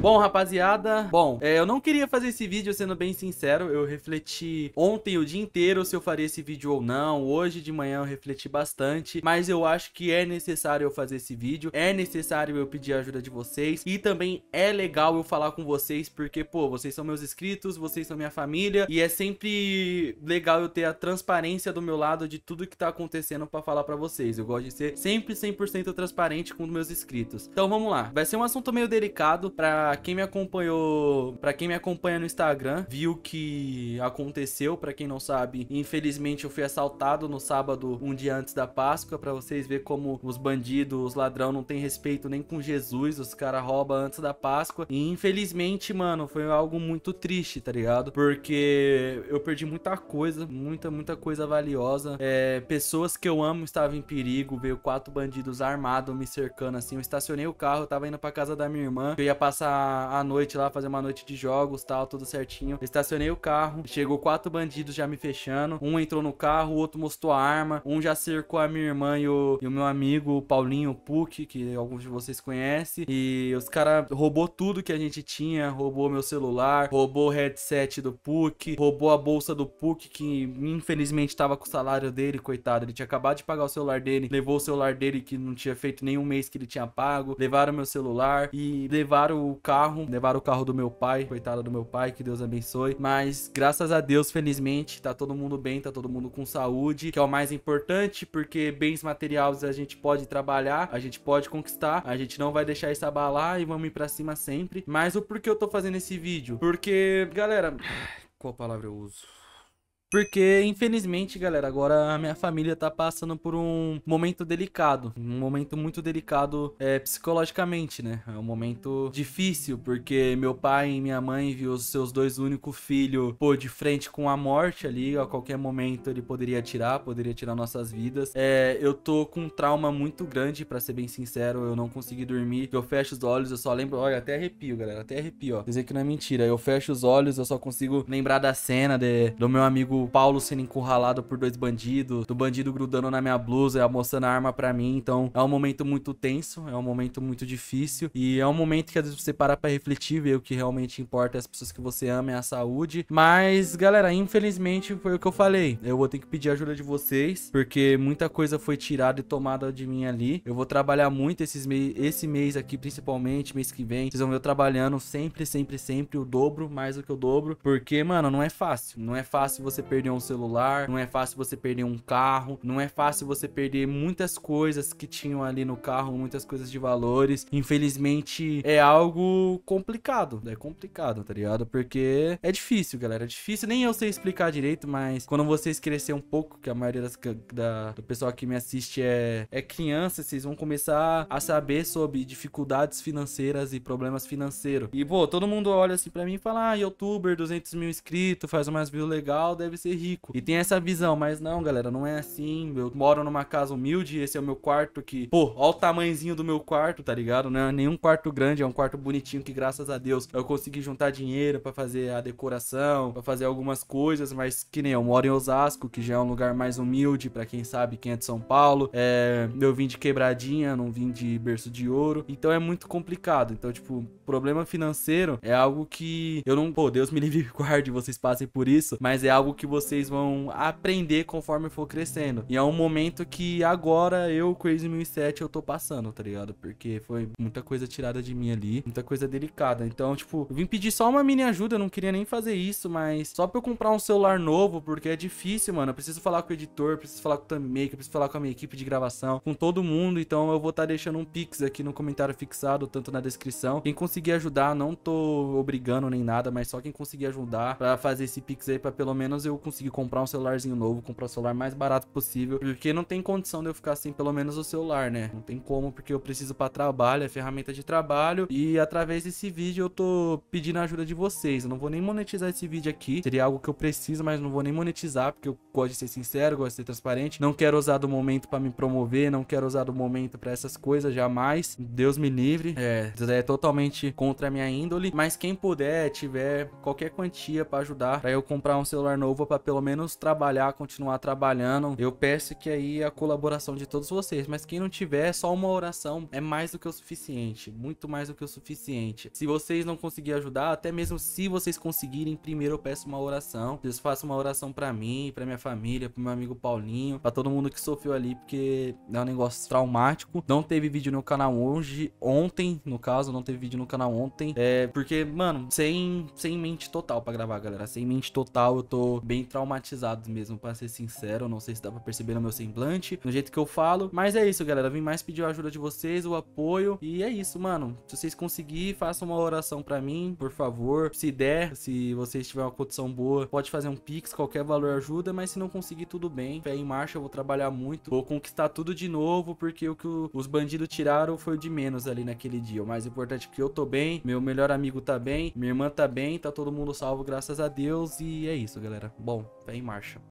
Bom, rapaziada, bom, é, eu não queria fazer esse vídeo, sendo bem sincero, eu refleti ontem o dia inteiro se eu faria esse vídeo ou não, hoje de manhã eu refleti bastante, mas eu acho que é necessário eu fazer esse vídeo, é necessário eu pedir a ajuda de vocês e também é legal eu falar com vocês porque, pô, vocês são meus inscritos, vocês são minha família e é sempre legal eu ter a transparência do meu lado de tudo que tá acontecendo para falar para vocês. Eu gosto de ser sempre 100% transparente com os meus inscritos. Então vamos lá, vai ser um assunto meio delicado para para quem me acompanhou, para quem me acompanha no Instagram, viu que aconteceu, para quem não sabe, infelizmente eu fui assaltado no sábado, um dia antes da Páscoa, para vocês ver como os bandidos, os ladrão não tem respeito nem com Jesus, os cara rouba antes da Páscoa. E infelizmente, mano, foi algo muito triste, tá ligado? Porque eu perdi muita coisa, muita muita coisa valiosa. É, pessoas que eu amo estavam em perigo, veio quatro bandidos armados me cercando assim. Eu estacionei o carro, eu tava indo para casa da minha irmã, eu ia passar a, noite lá, fazer uma noite de jogos tal, tudo certinho. Estacionei o carro, chegou quatro bandidos já me fechando. Um entrou no carro, o outro mostrou a arma. Um já cercou a minha irmã e o, e o meu amigo, o Paulinho Puck, que alguns de vocês conhecem. E os caras roubou tudo que a gente tinha, roubou meu celular, roubou o headset do Puck, roubou a bolsa do Puck, que infelizmente tava com o salário dele, coitado. Ele tinha acabado de pagar o celular dele, levou o celular dele que não tinha feito nenhum mês que ele tinha pago, levaram meu celular e levaram o carro, levaram o carro do meu pai, coitada do meu pai, que Deus abençoe. Mas graças a Deus, felizmente, tá todo mundo bem, tá todo mundo com saúde, que é o mais importante, porque bens materiais a gente pode trabalhar, a gente pode conquistar, a gente não vai deixar isso abalar e vamos ir pra cima sempre. Mas o porquê eu tô fazendo esse vídeo? Porque, galera, qual palavra eu uso? Porque, infelizmente, galera, agora a minha família tá passando por um momento delicado. Um momento muito delicado é, psicologicamente, né? É um momento difícil, porque meu pai e minha mãe viu os seus dois únicos filhos, pô, de frente com a morte ali. A qualquer momento ele poderia tirar, poderia tirar nossas vidas. É, eu tô com um trauma muito grande, para ser bem sincero. Eu não consegui dormir. Eu fecho os olhos, eu só lembro. Olha, até arrepio, galera. Até arrepio, ó. Dizer que não é mentira. Eu fecho os olhos, eu só consigo lembrar da cena de, do meu amigo Paulo sendo encurralado por dois bandidos, do bandido grudando na minha blusa, mostrando a arma para mim. Então é um momento muito tenso, é um momento muito difícil e é um momento que às vezes você para pra refletir, ver o que realmente importa as pessoas que você ama, e é a saúde. Mas, galera, infelizmente foi o que eu falei. Eu vou ter que pedir a ajuda de vocês, porque muita coisa foi tirada e tomada de mim ali. Eu vou trabalhar muito esses me esse mês aqui, principalmente, mês que vem. Vocês vão ver eu trabalhando sempre, sempre, sempre o dobro, mais do que o dobro. Porque, mano, não é fácil. Não é fácil você perder um celular, não é fácil você perder um carro, não é fácil você perder muitas coisas que tinham ali no carro, muitas coisas de valores. Infelizmente é algo complicado, é complicado, tá ligado? Porque é difícil, galera, é difícil. Nem eu sei explicar direito, mas quando vocês crescer um pouco, que a maioria das, da, do pessoal que me assiste é, é criança, vocês vão começar a saber sobre dificuldades financeiras e problemas financeiros. E, pô, todo mundo olha assim pra mim e fala, ah, youtuber, 200 mil inscritos, faz umas views legal, deve ser rico. E tem essa visão, mas não, galera, não é assim. Eu moro numa casa humilde, esse é o meu quarto que, pô, ó o tamanhozinho do meu quarto, tá ligado? Não é nenhum quarto grande, é um quarto bonitinho que graças a Deus eu consegui juntar dinheiro para fazer a decoração, para fazer algumas coisas, mas que nem eu moro em Osasco, que já é um lugar mais humilde para quem sabe quem é de São Paulo. É, eu vim de quebradinha, não vim de berço de ouro. Então é muito complicado. Então, tipo, problema financeiro é algo que eu não, pô, Deus me livre guarde, vocês passem por isso, mas é algo que vocês vão aprender conforme for crescendo. E é um momento que agora eu, Crazy 1007, eu tô passando, tá ligado? Porque foi muita coisa tirada de mim ali, muita coisa delicada. Então, tipo, eu vim pedir só uma mini ajuda, eu não queria nem fazer isso, mas só pra eu comprar um celular novo, porque é difícil, mano. Eu preciso falar com o editor, preciso falar com o thumbmaker, preciso falar com a minha equipe de gravação, com todo mundo. Então eu vou estar tá deixando um pix aqui no comentário fixado, tanto na descrição. Quem conseguir ajudar, não tô obrigando nem nada, mas só quem conseguir ajudar pra fazer esse pix aí, pra pelo menos eu conseguir comprar um celularzinho novo, comprar o celular mais barato possível, porque não tem condição de eu ficar sem pelo menos o celular, né? Não tem como, porque eu preciso para trabalho, é ferramenta de trabalho, e através desse vídeo eu tô pedindo a ajuda de vocês. Eu não vou nem monetizar esse vídeo aqui, seria algo que eu preciso, mas não vou nem monetizar, porque eu gosto de ser sincero, gosto de ser transparente, não quero usar do momento para me promover, não quero usar do momento para essas coisas, jamais. Deus me livre, é, é totalmente contra a minha índole, mas quem puder, tiver qualquer quantia para ajudar, para eu comprar um celular novo, curva para pelo menos trabalhar, continuar trabalhando. Eu peço que aí a colaboração de todos vocês, mas quem não tiver, é só uma oração é mais do que o suficiente, muito mais do que o suficiente. Se vocês não conseguirem ajudar, até mesmo se vocês conseguirem, primeiro eu peço uma oração. Deus faça uma oração para mim, para minha família, para meu amigo Paulinho, para todo mundo que sofreu ali, porque é um negócio traumático. Não teve vídeo no canal hoje, ontem, no caso, não teve vídeo no canal ontem, é porque, mano, sem sem mente total para gravar, galera. Sem mente total, eu tô bem traumatizados mesmo, pra ser sincero. Não sei se dá pra perceber no meu semblante, no jeito que eu falo. Mas é isso, galera. vim mais pedir a ajuda de vocês, o apoio. E é isso, mano. Se vocês conseguirem, façam uma oração pra mim, por favor. Se der, se vocês tiverem uma condição boa, pode fazer um pix, qualquer valor ajuda. Mas se não conseguir, tudo bem. Fé em marcha, eu vou trabalhar muito. Vou conquistar tudo de novo, porque o que os bandidos tiraram foi o de menos ali naquele dia. O mais importante é que eu tô bem, meu melhor amigo tá bem, minha irmã tá bem, tá todo mundo salvo, graças a Deus. E é isso, galera. Bom, vem em marcha.